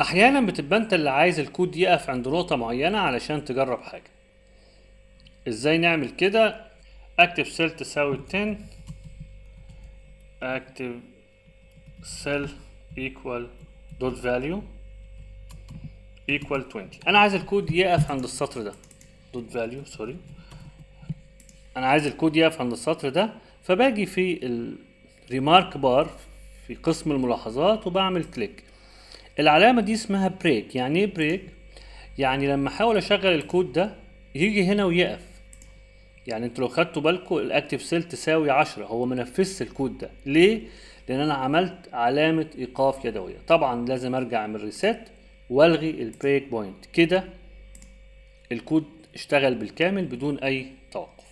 احيانا بتبقى انت اللي عايز الكود يقف عند نقطه معينه علشان تجرب حاجه ازاي نعمل كده اكتب سيل تساوي 10 اكتب سيل ايكوال دوت فاليو ايكوال 20 انا عايز الكود يقف عند السطر ده دوت value سوري انا عايز الكود يقف عند السطر ده فباجي في الريمارك بار في قسم الملاحظات وبعمل كليك العلامة دي اسمها بريك يعني ايه بريك يعني لما احاول اشغل الكود ده يجي هنا ويقف يعني انتوا لو خدتوا بالكم الاكتف سيل تساوي 10 هو ما نفذش الكود ده ليه لان انا عملت علامه ايقاف يدويه طبعا لازم ارجع من ريسيت والغي البريك بوينت كده الكود اشتغل بالكامل بدون اي توقف